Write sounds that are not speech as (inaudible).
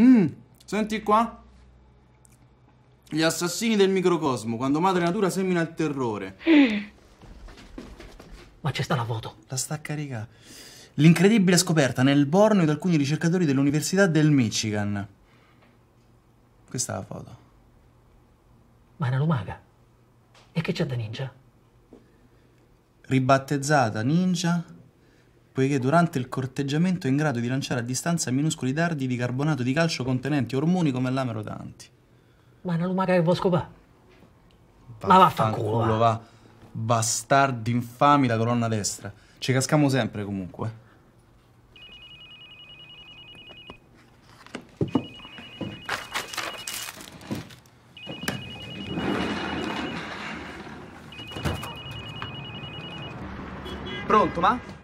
Mm, senti qua. Gli assassini del microcosmo, quando madre natura semina il terrore. (gasps) Ma c'è sta la foto. La sta a L'incredibile scoperta nel Borneo di alcuni ricercatori dell'Università del Michigan. Questa è la foto. Ma è una lumaca. E che c'è da ninja? Ribattezzata ninja poiché durante il corteggiamento è in grado di lanciare a distanza minuscoli dardi di carbonato di calcio contenenti ormoni come l'amerotanti. Ma non lo che vuoi scopare? Ma vaffanculo, va. va. Bastardi infami la colonna destra. Ci cascamo sempre comunque. Pronto, ma?